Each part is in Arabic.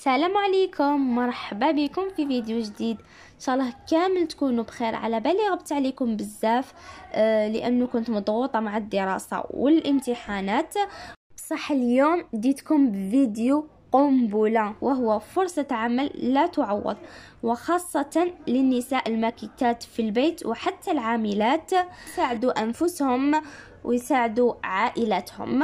السلام عليكم مرحبا بكم في فيديو جديد ان شاء الله كامل تكونوا بخير على بالي غبت عليكم بزاف آه، لانه كنت مضغوطه مع الدراسه والامتحانات بصح اليوم ديتكم بفيديو قنبلة وهو فرصة عمل لا تعوض وخاصة للنساء الماكيتات في البيت وحتى العاملات يساعدوا أنفسهم ويساعدوا عائلاتهم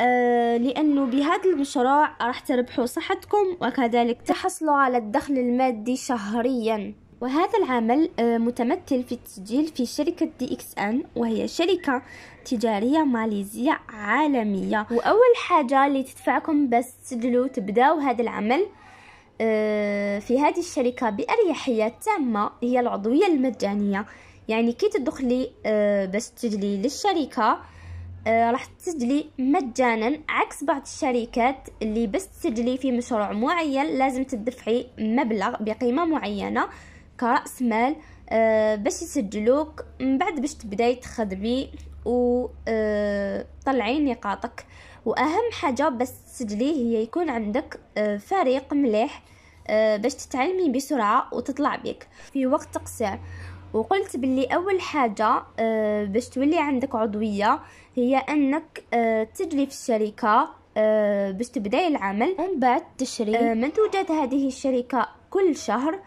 آه، لأنه بهذا المشروع راح تربحوا صحتكم وكذلك تحصلوا على الدخل المادي شهرياً وهذا العمل آه، متمثل في التسجيل في شركة دي اكس ان وهي شركة تجارية ماليزية عالمية وأول حاجة اللي تدفعكم بس تسجلوا تبداو هذا العمل آه، في هذه الشركة بأريحية تامة هي العضوية المجانية يعني كي تدخلي باش تسجلي للشركة آه، راح تسجلي مجانا عكس بعض الشركات اللي بس تسجلي في مشروع معين لازم تدفعي مبلغ بقيمة معينة كرأس مال آه، باش يسجلوك من بعد باش تبداي تخدمي وطلعي آه، نقاطك واهم حاجة باش تسجلي هي يكون عندك فريق مليح باش تتعلمي بسرعة وتطلع بك في وقت قصير وقلت باللي اول حاجه آه، باش تولي عندك عضويه هي انك آه، تجري في الشركه آه، باش تبداي العمل ومن بعد تشري منتوجات هذه الشركه كل شهر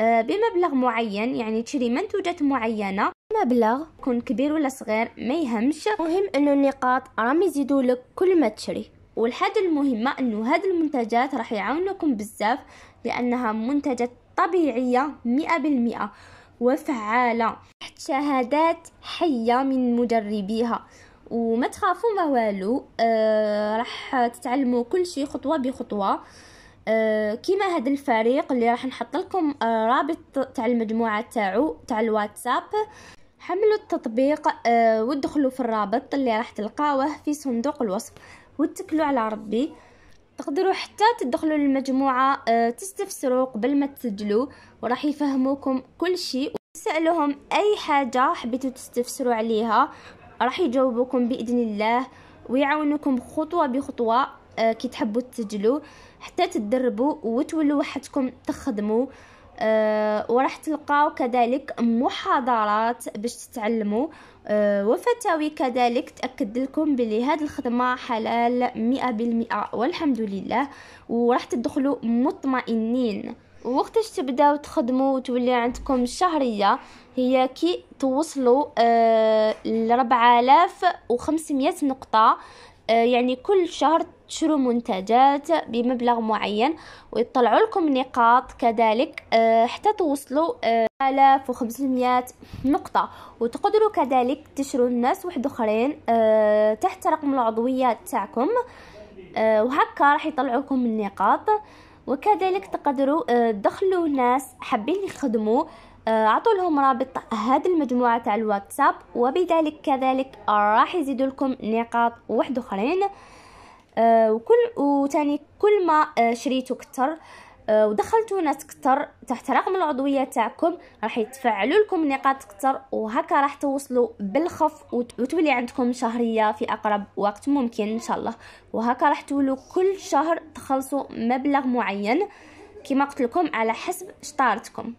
بمبلغ معين يعني تشري منتوجات معينه مبلغ كون كبير ولا صغير ما يهمش مهم انه النقاط راهم يزيدوا لك كل ما تشري والحاجه المهمه انه هاد المنتجات راح يعاونكم بزاف لانها منتجات طبيعيه مئة بالمئة وفعالة تحت شهادات حية من مدربيها وما تخافوا ما والو أه راح تتعلموا كل شيء خطوة بخطوة أه كيما هذا الفريق اللي راح نحط لكم آه، رابط تاع المجموعة تاعو تاع الواتساب حملوا التطبيق أه ودخلوا في الرابط اللي راح تلقاوه في صندوق الوصف واتكلوا على ربي تقدروا حتى تدخلوا للمجموعة آه، تستفسروا قبل ما تسجلوا وراح يفهموكم كل شيء تسألهم أي حاجة حبيتوا تستفسروا عليها راح يجاوبوكم بإذن الله ويعاونوكم خطوة بخطوة آه، كي تحبوا تسجلوا حتى تدربوا وتولوا وحدكم تخدموا أه وراح تلقاو كذلك محاضرات باش تتعلموا أه وفتاوي كذلك تأكد لكم بلي هاد الخدمة حلال مئة بالمئة والحمد لله وراح تدخلوا مطمئنين وقتاش تبداو تخدموا وتولي عندكم الشهريه هي كي توصلوا آه ل 4500 نقطه آه، يعني كل شهر تشروا منتجات بمبلغ معين ويطلعوا لكم نقاط كذلك آه، حتى توصلوا آه، 1500 نقطة وتقدروا كذلك تشروا الناس واحد اخرين تحت رقم العضوية تاعكم وهكا راح يطلعوكم النقاط وكذلك تقدروا تدخلوا آه، ناس حابين يخدموا آه، اعطوا لهم رابط هذه المجموعه تاع الواتساب وبذلك كذلك راح يزيدوا لكم نقاط واحد اخرين آه، وكل وتاني كل ما شريتوا كتر ودخلتوا ناس كتر تحت رقم العضوية تاعكم راح يتفعلوا لكم نقاط كتر وهكا راح توصلوا بالخف وتولي عندكم شهرية في أقرب وقت ممكن إن شاء الله وهكا راح تولوا كل شهر تخلصوا مبلغ معين كما قلت لكم على حسب شطارتكم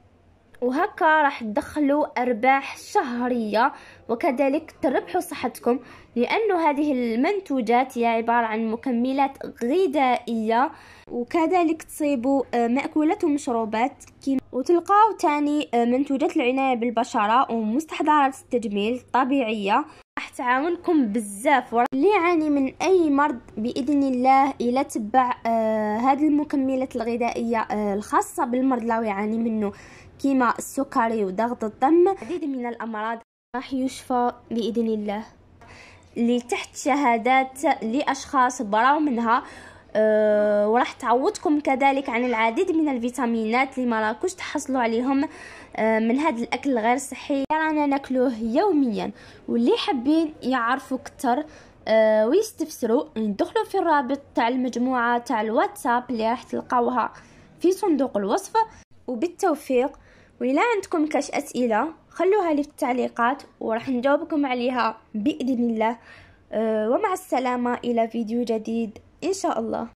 وهكا راح تدخلوا ارباح شهريه وكذلك تربحوا صحتكم لانه هذه المنتوجات هي عباره عن مكملات غذائيه وكذلك تصيبوا آه، مأكولات ومشروبات وتلقاو تاني آه، منتوجات العنايه بالبشره ومستحضرات التجميل الطبيعيه راح تعاونكم بزاف اللي يعاني من اي مرض باذن الله الى تبع آه، هذه المكملات الغذائيه الخاصه بالمرض لو يعاني منه كيما السكري وضغط الدم العديد من الأمراض راح يشفى بإذن الله اللي تحت شهادات لأشخاص براو منها أه وراح تعوضكم كذلك عن العديد من الفيتامينات اللي ما راكوش تحصلوا عليهم أه من هذا الاكل غير صحي رانا ناكلوه يوميا واللي حابين يعرفوا اكثر أه ويستفسروا ندخلوا في الرابط تاع المجموعه تاع الواتساب اللي راح تلقاوها في صندوق الوصف وبالتوفيق وإلا عندكم كاش أسئلة خلوها لي في التعليقات وراح نجاوبكم عليها بإذن الله آه، ومع السلامة إلى فيديو جديد إن شاء الله